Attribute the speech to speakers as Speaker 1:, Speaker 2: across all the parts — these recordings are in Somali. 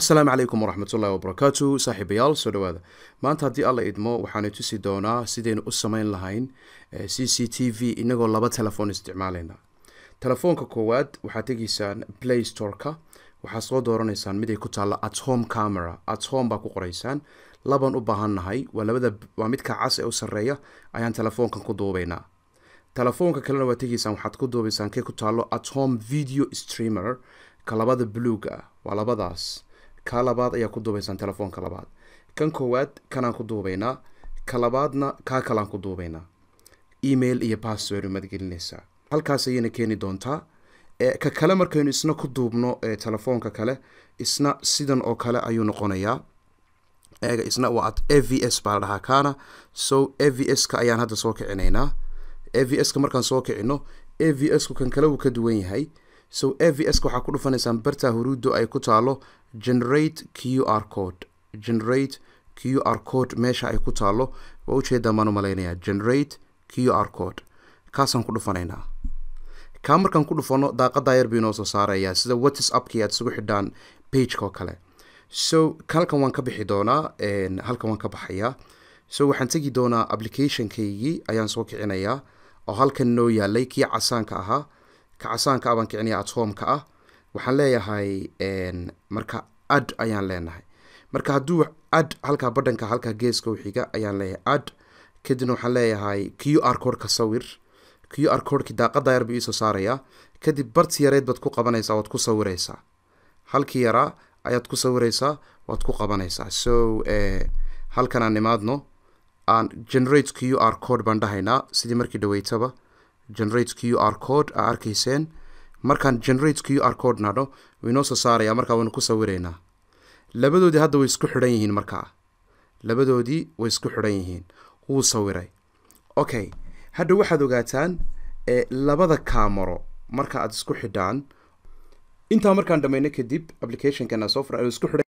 Speaker 1: assalaamu calaykum waraxmat wabarakaatu saaxiibayaal soo dhawaada maanta haddii alla idmo waxaanu tusi doonaa sidaynu u sameyn lahayn eh, c c t v inagoo laba telefoon isticmaaleyna telefoonka koowaad waxaad tegaysaan play storeka waxaad soo dooranaysaan mid ay ku taalla at home camera at home baa ku qoraysaan labaan u baahannahay waa labada waa midka cas ee u sarreeya ayaan telefoonkan ku duubaynaa telefoonka kalena waad tegaysaan waxaad ku duubaysaan kay ku taallo at home video streamer ka labada bluega ah waa labadaas ka labaad ayaa ku duubaysaan telefoonka labaad kan koowaad kanaan ku duubaynaa ka labaadna kaa kalaan ku duubaynaa email iyo password umaad halkaas ayayna keeni doontaa e, ka kale markaynu isna ku duubno e, telefoonka kale isna sidan oo kale ayuu noqonayaa eega isna waa a v s baa la dhahaa kaana so a v s ka ayaan hadda soo kicinaynaa a v s ka markaan soo kicino a v s ku kan kale wuu ka duwan yahay so a v s ka waxaa ku dhufanaysaan barta huruuddo ay ku taalo generate q r code generate q r code meesha ay ku taalo waa ujeedaan baan u malaynayaa generate q r code kaasaan ku dhufanaynaa kaa markaan ku dhufano daaqadaa yar buu soo saarayaa sida whatsappkii aad isugu xidhaan bageka oo kale so halkan waan ka bixi doonaa halkan waan ka baxayaa so waxaan tegi doonaa applicationkaygii ayaan soo kicinayaa oo halkan noo yaalay kii casaanka ahaa kacasaanka abankiciniya ah, adsoomka ah waxaan leeyahay marka ad ayaan leenahay marka hadduu ad halkaa badhanka halkaa geeska u xiga ayaan leeyahay ad kadibna waxaan leeyahay q r codka sawir q r codki daaqada yar buu iisoo kadib barti yareed baad ku qabanaysaa waad ku sawiraysaa halkii yaraa ayaad ku sawiraysaa waad ku qabanaysaa so eh, halkan aan imaadno aan generate q r code baan dhahaynaa sidii markii dhaweytaba generate q r code a arkayseen markaan generate q r code nadho wainoo soo saaraya markaa waynu ku sawiraynaa labadoodii hadda way isku xidhan yihiin markaa labadoodii way isku xidhan yihiin wuu sawiray okay hadda waxaad ogaataan eh, labada camero marka aad isku xidhaan intaa markaan dhamayno kadib applicationkan software isku xidhan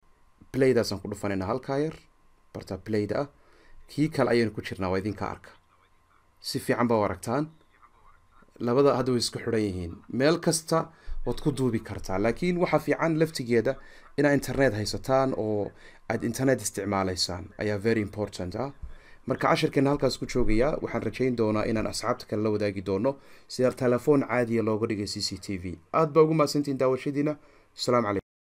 Speaker 1: playdaasaan ku dhufanayna halkaa yar bartaa playda ah kii kale ayaynu ku jirnaa waa idinka arka si fiican baa u aragtaan labada hadda way isku xidhan yihiin meel kasta waad ku duubi kartaa laakiin waxaa fiican laftigeeda inaa internet haysataan oo aad internet isticmaaleysaan ayaa very important ah marka cashirkeena halkaas ku joogayaa waxaan rajayn doonaa inaan asxaabta kale la wadaagi doono sida telefoon caadiya looga dhigay c c t v aad baa ugu mahadsantiin daawashadiina asalaamu calaykum